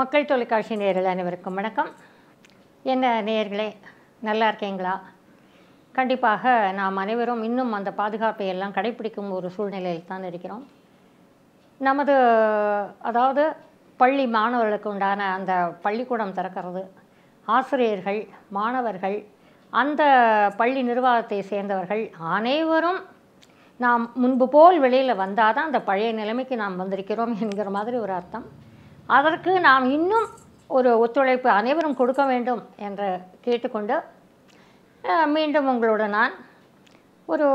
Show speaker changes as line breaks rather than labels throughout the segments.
மக்கள் தொலைக்காட்சி நேரில் அனைவருக்கும் வணக்கம் என்ன நேர்களே நல்லா இருக்கீங்களா கண்டிப்பாக நாம் அனைவரும் இன்னும் அந்த பாதுகாப்பை எல்லாம் கடைபிடிக்கும் ஒரு சூழ்நிலையில் தான் இருக்கிறோம் நமது அதாவது பள்ளி மாணவர்களுக்கு உண்டான அந்த பள்ளிக்கூடம் திறக்கிறது ஆசிரியர்கள் மாணவர்கள் அந்த பள்ளி நிர்வாகத்தை சேர்ந்தவர்கள் அனைவரும் நாம் முன்பு போல் வெளியில் வந்தால் தான் அந்த பழைய நிலைமைக்கு நாம் வந்திருக்கிறோம் என்கிற மாதிரி ஒரு அர்த்தம் அதற்கு நாம் இன்னும் ஒரு ஒத்துழைப்பு அனைவரும் கொடுக்க வேண்டும் என்று கேட்டுக்கொண்டு மீண்டும் உங்களோடு நான் ஒரு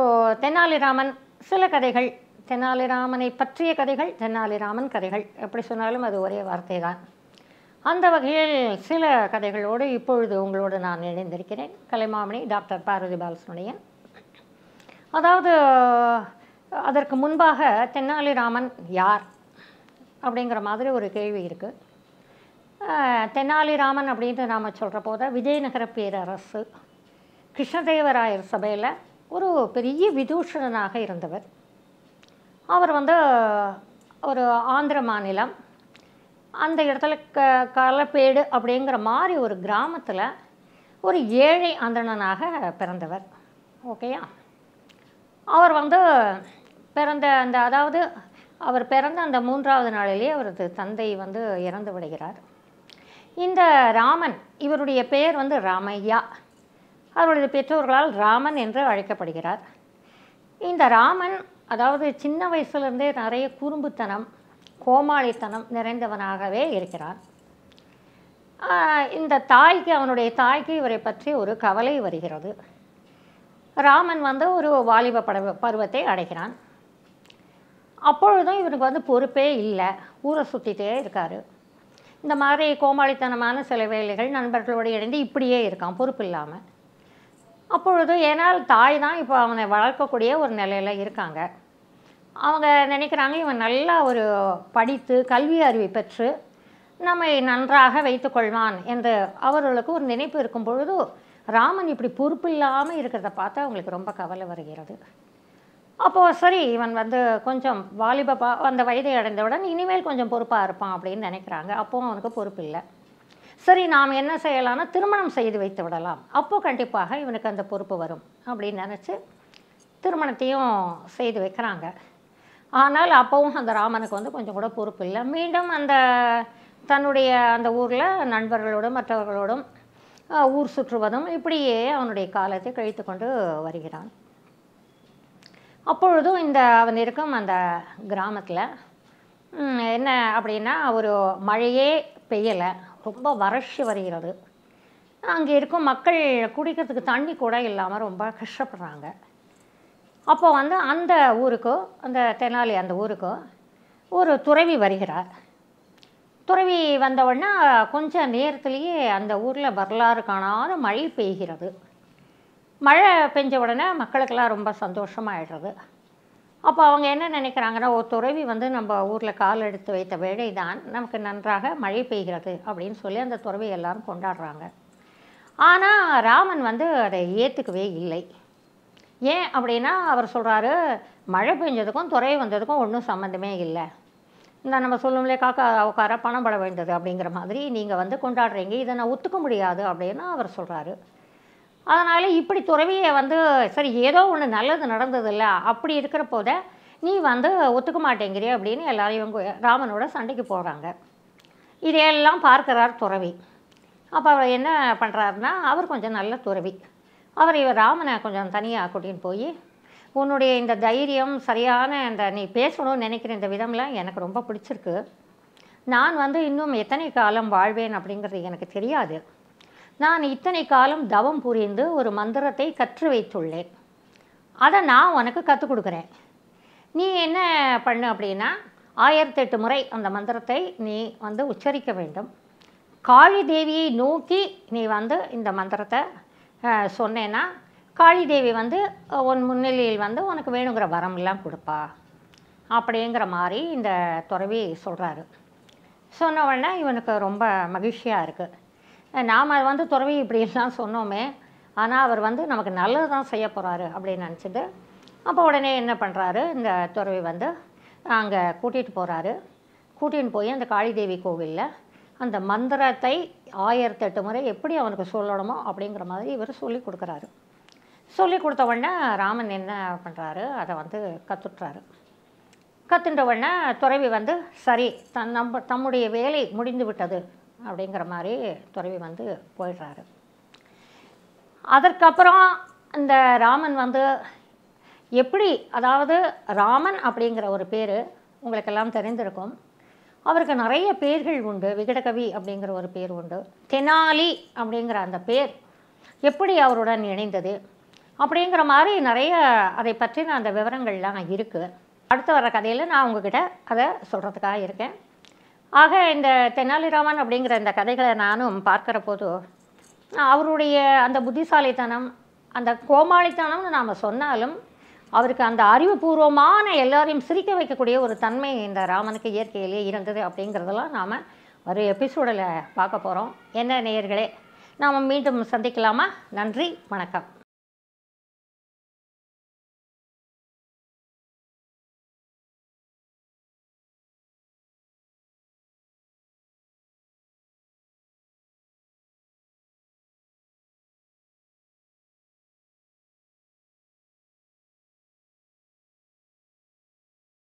தென்னாலிராமன் சில கதைகள் தென்னாலிராமனை பற்றிய கதைகள் தென்னாலிராமன் கதைகள் எப்படி சொன்னாலும் அது ஒரே வார்த்தை தான் அந்த வகையில் சில கதைகளோடு இப்பொழுது உங்களோடு நான் இணைந்திருக்கிறேன் கலைமாமணி டாக்டர் பார்வதி பாலசுனையன் அதாவது அதற்கு முன்பாக தென்னாலிராமன் யார் அப்படிங்கிற மாதிரி ஒரு கேள்வி இருக்குது தெனாலிராமன் அப்படின்ட்டு நாம் சொல்கிற போது விஜயநகர பேரரசு கிருஷ்ணதேவராயர் சபையில் ஒரு பெரிய விதூஷணனாக இருந்தவர் அவர் வந்து ஒரு ஆந்திர மாநிலம் அந்த இடத்துல க களப்பேடு அப்படிங்கிற மாதிரி ஒரு கிராமத்தில் ஒரு ஏழை அந்தணனாக பிறந்தவர் ஓகேயா அவர் வந்து பிறந்த அந்த அதாவது அவர் பிறந்த அந்த மூன்றாவது நாளிலே அவரது தந்தை வந்து இறந்து விடுகிறார் இந்த ராமன் இவருடைய பெயர் வந்து ராமையா அவருடைய பெற்றோர்களால் ராமன் என்று அழைக்கப்படுகிறார் இந்த ராமன் அதாவது சின்ன வயசுலேருந்தே நிறைய குறும்புத்தனம் கோமாளித்தனம் நிறைந்தவனாகவே இருக்கிறான் இந்த தாய்க்கு அவனுடைய தாய்க்கு இவரை பற்றி ஒரு கவலை வருகிறது ராமன் வந்து ஒரு வாலிப பட பருவத்தை அடைகிறான் அப்பொழுதும் இவருக்கு வந்து பொறுப்பே இல்லை ஊரை சுற்றிட்டே இருக்கார் இந்த மாதிரி கோமாளித்தனமான சில வேலைகள் நண்பர்களோடு இணைந்து இப்படியே இருக்கான் பொறுப்பு இல்லாமல் அப்பொழுது ஏன்னால் தாய் தான் இப்போ அவனை வளர்க்கக்கூடிய ஒரு நிலையில் இருக்காங்க அவங்க நினைக்கிறாங்க இவன் நல்லா ஒரு படித்து கல்வி அறிவை பெற்று நம்மை நன்றாக வைத்துக்கொள்வான் என்று அவர்களுக்கு ஒரு நினைப்பு இருக்கும் பொழுது ராமன் இப்படி பொறுப்பு இல்லாமல் இருக்கிறத பார்த்து அவங்களுக்கு ரொம்ப கவலை வருகிறது அப்போது சரி இவன் வந்து கொஞ்சம் வாலிப அந்த வயதை அடைந்தவுடன் இனிமேல் கொஞ்சம் பொறுப்பாக இருப்பான் அப்படின்னு நினைக்கிறாங்க அப்போவும் அவனுக்கு பொறுப்பு இல்லை சரி நாம் என்ன செய்யலாம்னா திருமணம் செய்து வைத்து விடலாம் அப்போது கண்டிப்பாக இவனுக்கு அந்த பொறுப்பு வரும் அப்படின்னு நினச்சி திருமணத்தையும் செய்து வைக்கிறாங்க ஆனால் அப்போவும் அந்த ராமனுக்கு வந்து கொஞ்சம் கூட பொறுப்பு இல்லை மீண்டும் அந்த தன்னுடைய அந்த ஊரில் நண்பர்களோடும் மற்றவர்களோடும் ஊர் சுற்றுவதும் இப்படியே அவனுடைய காலத்தை கழித்து கொண்டு வருகிறான் அப்பொழுதும் இந்த வந்து இருக்கும் அந்த கிராமத்தில் என்ன அப்படின்னா ஒரு மழையே பெய்யலை ரொம்ப வறட்சி வருகிறது அங்கே இருக்கும் மக்கள் குடிக்கிறதுக்கு தண்ணி கூட இல்லாமல் ரொம்ப கஷ்டப்படுறாங்க அப்போ வந்து அந்த ஊருக்கோ அந்த தெனாலி அந்த ஊருக்கோ ஒரு துறவி வருகிறார் துறவி வந்தவுடனே கொஞ்சம் நேரத்துலேயே அந்த ஊரில் வரலாறு காணாத மழை பெய்கிறது மழை பெஞ்ச உடனே மக்களுக்கெல்லாம் ரொம்ப சந்தோஷமாகிடுறது அப்போ அவங்க என்ன நினைக்கிறாங்கன்னா ஒரு துறவி வந்து நம்ம ஊரில் கால் எடுத்து வைத்த வேலை தான் நமக்கு நன்றாக மழை பெய்கிறது அப்படின்னு சொல்லி அந்த துறவி எல்லாரும் கொண்டாடுறாங்க ஆனால் ராமன் வந்து அதை ஏற்றுக்கவே இல்லை ஏன் அப்படின்னா அவர் சொல்கிறாரு மழை பெஞ்சதுக்கும் துறை வந்ததுக்கும் ஒன்றும் சம்மந்தமே இல்லை இந்த நம்ம சொல்லும்லே காக்கா உட்கார பணம் பட வேண்டியது அப்படிங்கிற மாதிரி நீங்கள் வந்து கொண்டாடுறீங்க இதை நான் ஒத்துக்க முடியாது அப்படின்னு அவர் சொல்கிறாரு அதனால் இப்படி துறவியை வந்து சரி ஏதோ ஒன்று நல்லது நடந்தது இல்லை அப்படி இருக்கிற போத நீ வந்து ஒத்துக்க மாட்டேங்கிறிய அப்படின்னு எல்லாரும் இவங்க ராமனோட சண்டைக்கு போகிறாங்க இதையெல்லாம் பார்க்குறார் துறவி அப்போ அவர் என்ன பண்ணுறாருன்னா அவர் கொஞ்சம் நல்ல துறவி அவர் இவர் ராமனை கொஞ்சம் தனியாக கூட்டின்னு போய் உன்னுடைய இந்த தைரியம் சரியான இந்த நீ பேசணும்னு நினைக்கிற இந்த விதம்லாம் எனக்கு ரொம்ப பிடிச்சிருக்கு நான் வந்து இன்னும் எத்தனை காலம் வாழ்வேன் அப்படிங்கிறது எனக்கு தெரியாது நான் இத்தனை காலம் தவம் புரிந்து ஒரு மந்திரத்தை கற்று வைத்துள்ளேன் அதை நான் உனக்கு கற்றுக் கொடுக்குறேன் நீ என்ன பண்ணு அப்படின்னா ஆயிரத்தெட்டு முறை அந்த மந்திரத்தை நீ வந்து உச்சரிக்க வேண்டும் காளி தேவியை நோக்கி நீ வந்து இந்த மந்திரத்தை சொன்னேன்னா காளி தேவி வந்து உன் முன்னிலையில் வந்து உனக்கு வேணுங்கிற வரமெல்லாம் கொடுப்பா அப்படிங்கிற மாதிரி இந்த துறவி சொல்கிறாரு சொன்ன உடனே இவனுக்கு ரொம்ப மகிழ்ச்சியாக இருக்குது நாம் வந்து துறவி இப்படிலாம் சொன்னோமே ஆனால் அவர் வந்து நமக்கு நல்லது தான் செய்ய போகிறாரு அப்படின்னு நினச்சிட்டு அப்போ உடனே என்ன பண்ணுறாரு இந்த துறவி வந்து அங்கே கூட்டிகிட்டு போகிறாரு கூட்டின்னு போய் அந்த காளிதேவி கோவிலில் அந்த மந்திரத்தை ஆயிரத்தெட்டு முறை எப்படி அவனுக்கு சொல்லணுமோ அப்படிங்கிற மாதிரி இவர் சொல்லி கொடுக்குறாரு சொல்லி கொடுத்த உடனே ராமன் என்ன பண்ணுறாரு அதை வந்து கற்றுட்றாரு கற்றுன்ற உடனே துறவி வந்து சரி தன் நம்ம தம்முடைய வேலை முடிந்து விட்டது அப்படிங்கிற மாதிரி துறவி வந்து போயிடுறாரு அதற்கப்புறம் இந்த ராமன் வந்து எப்படி அதாவது ராமன் அப்படிங்கிற ஒரு பேர் உங்களுக்கெல்லாம் தெரிந்திருக்கும் அவருக்கு நிறைய பேர்கள் உண்டு விகடகவி அப்படிங்கிற ஒரு பேர் உண்டு தெனாலி அப்படிங்கிற அந்த பேர் எப்படி அவருடன் இணைந்தது அப்படிங்கிற மாதிரி நிறைய அதை பற்றின அந்த விவரங்கள்லாம் இருக்குது அடுத்து வர கதையில் நான் உங்ககிட்ட அதை சொல்கிறதுக்காக இருக்கேன் ஆக இந்த தெனாலிராமன் அப்படிங்கிற இந்த கதைகளை நானும் பார்க்குற போது அவருடைய அந்த புத்திசாலித்தனம் அந்த கோமாளித்தனம்னு நாம் சொன்னாலும் அவருக்கு அந்த அறிவுபூர்வமான எல்லாரையும் சிரிக்க வைக்கக்கூடிய ஒரு தன்மை இந்த ராமனுக்கு இயற்கையிலே இருந்தது அப்படிங்கிறதெல்லாம் நாம் ஒரு எபிசோடில் பார்க்க போகிறோம் என்ன நேயர்களே நாம் மீண்டும் சந்திக்கலாமா நன்றி வணக்கம்